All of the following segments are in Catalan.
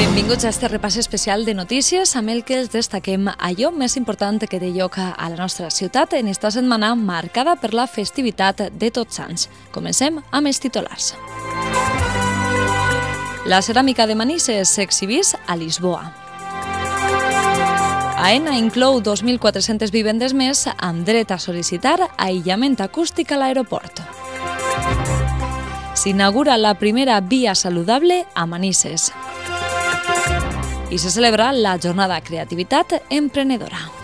Benvinguts a este repàs especial de notícies amb el que els destaquem allò més important que té lloc a la nostra ciutat en esta setmana marcada per la festivitat de Tots Sants. Comencem amb els titulars. La ceràmica de Manises s'exhibís a Lisboa. AENA inclou 2.400 vivendes més amb dret a sol·licitar aïllament acústic a l'aeroport. S'inaugura la primera via saludable a Manises i se celebra la Jornada Creativitat Emprenedora.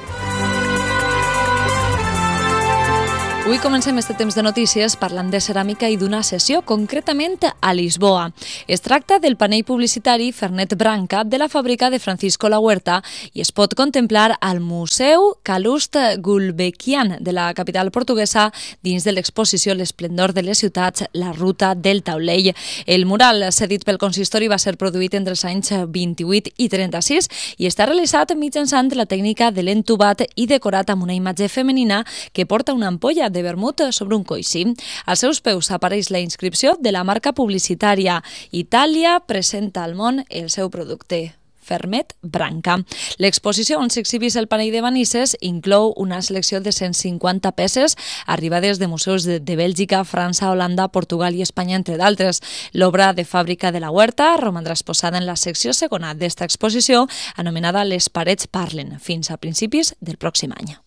Avui comencem este temps de notícies parlant de ceràmica i d'una sessió concretament a Lisboa. Es tracta del panell publicitari Fernet Branca de la fàbrica de Francisco La Huerta i es pot contemplar al Museu Calust Gulbenkian de la capital portuguesa dins de l'exposició L'esplendor de les ciutats, la ruta del taulell. El mural cedit pel consistori va ser produït entre els anys 28 i 36 i està realitzat mitjançant la tècnica de l'entubat i decorat amb una imatge femenina que porta una ampolla de vermut sobre un coixí. Als seus peus apareix la inscripció de la marca publicitària. Itàlia presenta al món el seu producte. Fermet Branca. L'exposició on s'exhibís el panell de vanisses inclou una selecció de 150 peces arribades de museus de, de Bèlgica, França, Holanda, Portugal i Espanya, entre d'altres. L'obra de fàbrica de la Huerta romandrà exposada en la secció segona d'esta exposició, anomenada Les parets parlen, fins a principis del pròxim any.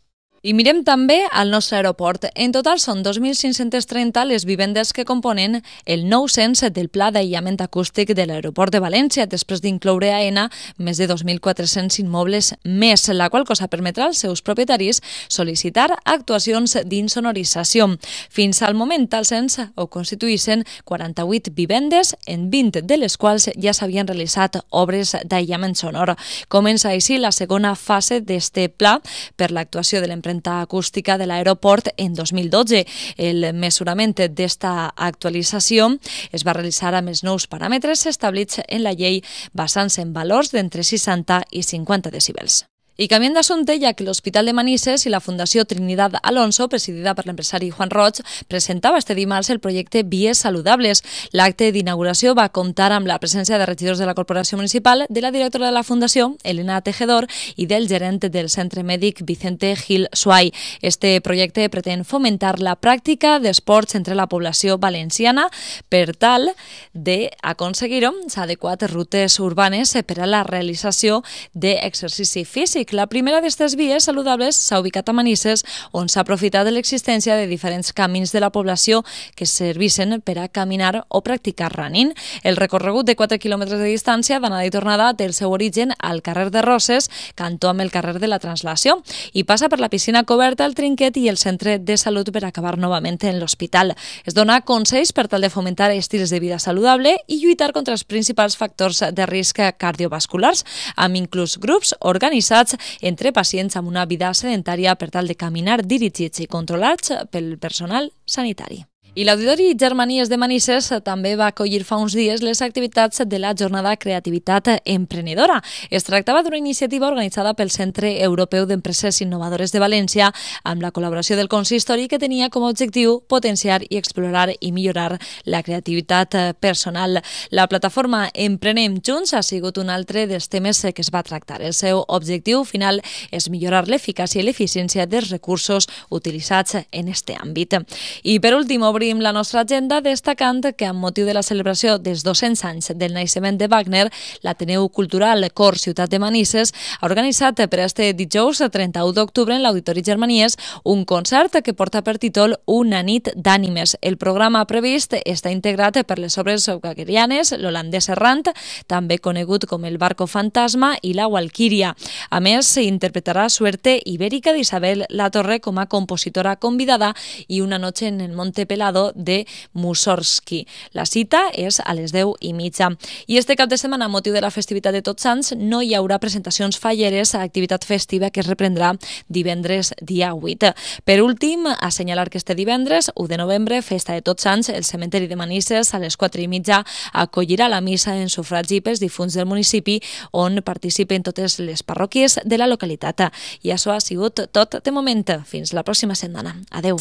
I mirem també al nostre aeroport. En total són 2.530 les vivendes que componen el 900 del Pla d'Aïllament Acústic de l'Aeroport de València, després d'incloure a ENA més de 2.400 immobles més, la qual cosa permetrà als seus propietaris sol·licitar actuacions d'insonorització. Fins al moment, al cens ho constituïssin 48 vivendes, en 20 de les quals ja s'havien realitzat obres d'aïllament sonor. Comença així la segona fase d'este pla per l'actuació de l'empresa renta acústica de l'aeroport en 2012. El mesurament d'esta actualització es va realitzar amb els nous paràmetres establits en la llei basant-se en valors d'entre 60 i 50 decibels. I canviant d'assumpte, ja que l'Hospital de Manises i la Fundació Trinidad Alonso, presidida per l'empresari Juan Roig, presentava este dimarts el projecte Vies Saludables. L'acte d'inauguració va comptar amb la presència de regidors de la Corporació Municipal, de la directora de la Fundació, Elena Tejedor, i del gerent del Centre Mèdic, Vicente Gil Suai. Este projecte pretén fomentar la pràctica d'esports entre la població valenciana per tal d'aconseguir-ho s'adequat rutes urbanes per a la realització d'exercici físic Vic. La primera d'aquestes vies saludables s'ha ubicat a Manises, on s'ha aprofitat de l'existència de diferents camins de la població que servissen per a caminar o practicar running. El recorregut de 4 quilòmetres de distància d'anada i tornada té el seu origen al carrer de Roses, cantó amb el carrer de la Translació, i passa per la piscina coberta, el trinquet i el centre de salut per acabar novament en l'hospital. Es dona consells per tal de fomentar estils de vida saludable i lluitar contra els principals factors de risc cardiovasculars, amb inclús grups organitzats entre pacients amb una vida sedentària per tal de caminar dirigits i controlats pel personal sanitari. I l'Auditori Germanies de Manises també va acollir fa uns dies les activitats de la Jornada Creativitat Emprenedora. Es tractava d'una iniciativa organitzada pel Centre Europeu d'Empreses Innovadores de València amb la col·laboració del consistori que tenia com a objectiu potenciar i explorar i millorar la creativitat personal. La plataforma Emprenem Junts ha sigut un altre dels temes que es va tractar. El seu objectiu final és millorar l'eficàcia i l'eficiència dels recursos utilitzats en aquest àmbit. I per últim, obrim obrim la nostra agenda destacant que amb motiu de la celebració dels 200 anys del naixement de Wagner, l'Ateneu Cultural Cor Ciutat de Manises ha organitzat per este dijous 31 d'octubre en l'Auditori Germanies un concert que porta per títol Una nit d'ànimes. El programa previst està integrat per les obres wagnerianes, l'holandès errant, també conegut com el Barco Fantasma i la Walquíria. A més, s'interpretarà Suerte Ibèrica d'Isabel Latorre com a compositora convidada i Una noche en el Monte Pelado Prado de Mussorgsky. La cita és a les 10 i mitja. I este cap de setmana, a motiu de la festivitat de Tots Sants, no hi haurà presentacions falleres a activitat festiva que es reprendrà divendres dia 8. Per últim, assenyalar que este divendres, 1 de novembre, festa de Tots Sants, el cementeri de Manises, a les 4 i mitja, acollirà la missa en sufragi pels difunts del municipi, on participen totes les parròquies de la localitat. I això ha sigut tot de moment. Fins la pròxima setmana. Adeu.